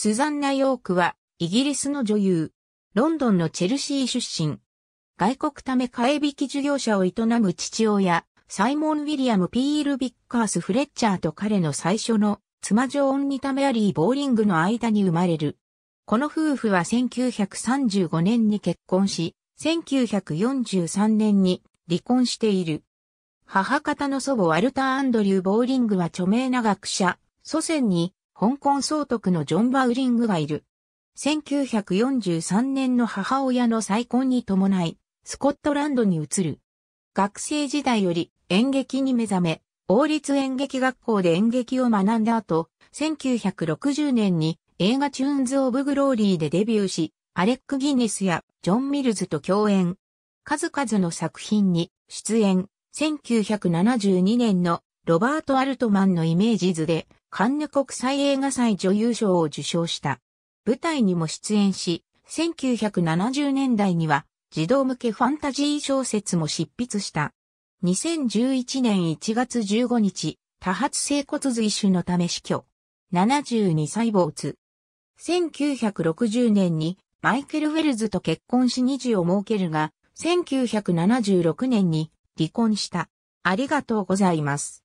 スザンナ・ヨークは、イギリスの女優。ロンドンのチェルシー出身。外国ため買引事業者を営む父親、サイモン・ウィリアム・ピール・ビッカース・フレッチャーと彼の最初の妻ジョーン・ニタ・メアリー・ボーリングの間に生まれる。この夫婦は1935年に結婚し、1943年に離婚している。母方の祖母ワルター・アンドリュー・ボーリングは著名な学者、祖先に香港総督のジョン・バウリングがいる。1943年の母親の再婚に伴い、スコットランドに移る。学生時代より演劇に目覚め、王立演劇学校で演劇を学んだ後、1960年に映画チューンズ・オブ・グローリーでデビューし、アレック・ギネスやジョン・ミルズと共演。数々の作品に出演。1972年のロバート・アルトマンのイメージ図で、カンヌ国際映画祭女優賞を受賞した。舞台にも出演し、1970年代には児童向けファンタジー小説も執筆した。2011年1月15日、多発性骨髄腫のため死去。72歳没。1960年にマイケル・ウェルズと結婚し2児を設けるが、1976年に離婚した。ありがとうございます。